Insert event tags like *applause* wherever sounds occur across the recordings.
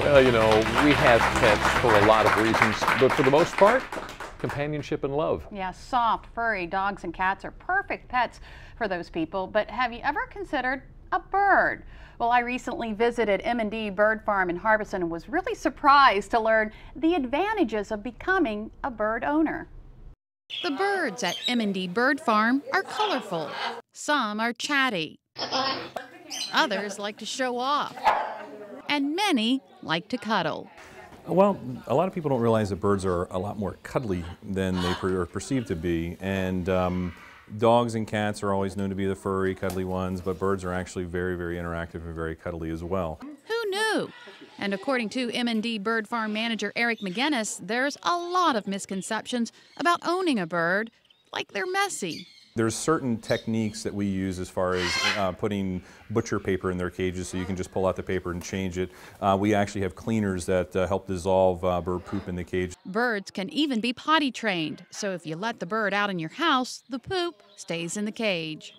Well, you know, we have pets for a lot of reasons, but for the most part, companionship and love. Yeah, soft, furry dogs and cats are perfect pets for those people, but have you ever considered a bird? Well, I recently visited M&D Bird Farm in Harbison and was really surprised to learn the advantages of becoming a bird owner. The birds at M&D Bird Farm are colorful. Some are chatty. Others like to show off. And many like to cuddle. Well, a lot of people don't realize that birds are a lot more cuddly than they are perceived to be. And um, dogs and cats are always known to be the furry, cuddly ones, but birds are actually very, very interactive and very cuddly as well. Who knew? And according to M&D Bird Farm manager Eric McGinnis, there's a lot of misconceptions about owning a bird, like they're messy. There's certain techniques that we use as far as uh, putting butcher paper in their cages so you can just pull out the paper and change it. Uh, we actually have cleaners that uh, help dissolve uh, bird poop in the cage. Birds can even be potty trained, so if you let the bird out in your house, the poop stays in the cage.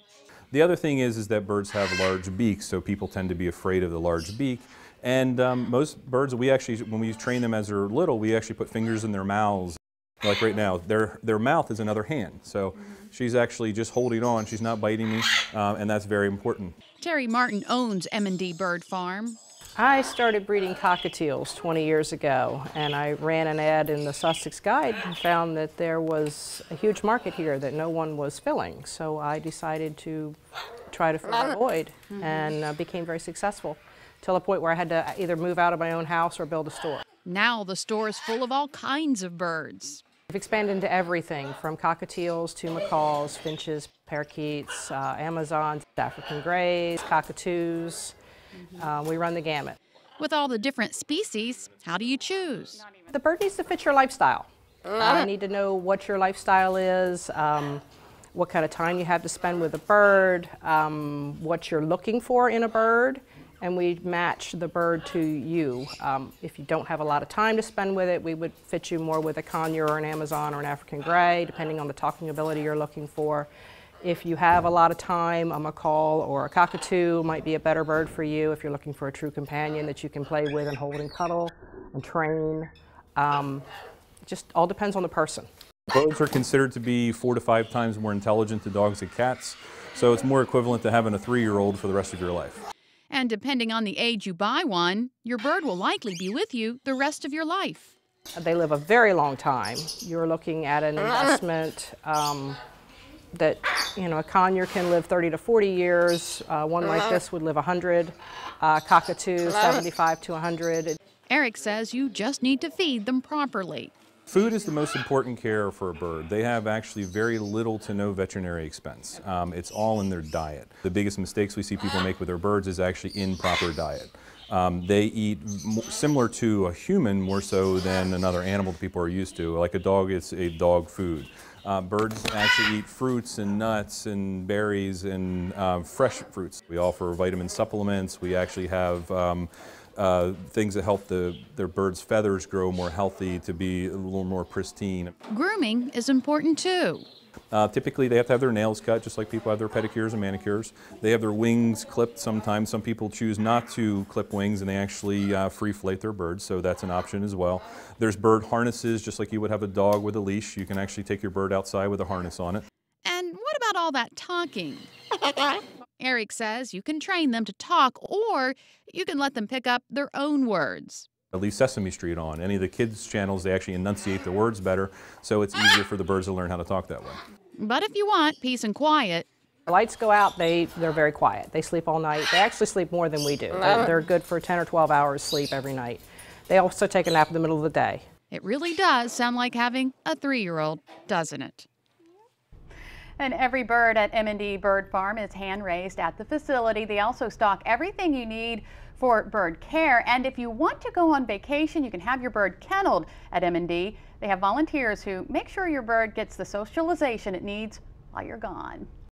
The other thing is, is that birds have large beaks, so people tend to be afraid of the large beak. And um, most birds, we actually, when we train them as they're little, we actually put fingers in their mouths. Like right now, their, their mouth is another hand. So she's actually just holding on. She's not biting me, um, and that's very important. Terry Martin owns M&D Bird Farm. I started breeding cockatiels 20 years ago, and I ran an ad in the Sussex Guide and found that there was a huge market here that no one was filling. So I decided to try to fill the void mm-hmm. and uh, became very successful till the point where I had to either move out of my own house or build a store. Now the store is full of all kinds of birds. We've expanded into everything from cockatiels to macaws, finches, parakeets, uh, Amazons, African grays, cockatoos. Uh, we run the gamut. With all the different species, how do you choose? The bird needs to fit your lifestyle. I need to know what your lifestyle is, um, what kind of time you have to spend with a bird, um, what you're looking for in a bird and we match the bird to you. Um, if you don't have a lot of time to spend with it, we would fit you more with a conure or an Amazon or an African gray, depending on the talking ability you're looking for. If you have a lot of time, a macaw or a cockatoo might be a better bird for you if you're looking for a true companion that you can play with and hold and cuddle and train. Um, just all depends on the person. Birds are considered to be four to five times more intelligent than dogs and cats, so it's more equivalent to having a three-year-old for the rest of your life. And depending on the age you buy one, your bird will likely be with you the rest of your life. Uh, they live a very long time. You're looking at an *laughs* investment um, that, you know, a conure can live 30 to 40 years. Uh, one like this would live 100. Uh, cockatoo, 75 to 100. Eric says you just need to feed them properly. Food is the most important care for a bird. They have actually very little to no veterinary expense. Um, it's all in their diet. The biggest mistakes we see people make with their birds is actually improper diet. Um, they eat similar to a human more so than another animal that people are used to. Like a dog, it's a dog food. Uh, birds actually eat fruits and nuts and berries and uh, fresh fruits. We offer vitamin supplements. We actually have um, uh, things that help the, their bird's feathers grow more healthy to be a little more pristine. Grooming is important too. Uh, typically, they have to have their nails cut, just like people have their pedicures and manicures. They have their wings clipped sometimes. Some people choose not to clip wings and they actually uh, free flate their birds, so that's an option as well. There's bird harnesses, just like you would have a dog with a leash. You can actually take your bird outside with a harness on it. And what about all that talking? *laughs* Eric says you can train them to talk or you can let them pick up their own words. I leave Sesame Street on. Any of the kids' channels, they actually enunciate the words better, so it's easier for the birds to learn how to talk that way. But if you want peace and quiet, lights go out, they, they're very quiet. They sleep all night. They actually sleep more than we do. They're, they're good for 10 or 12 hours sleep every night. They also take a nap in the middle of the day. It really does sound like having a three year old, doesn't it? And every bird at M&D Bird Farm is hand-raised at the facility. They also stock everything you need for bird care. And if you want to go on vacation, you can have your bird kenneled at M&D. They have volunteers who make sure your bird gets the socialization it needs while you're gone.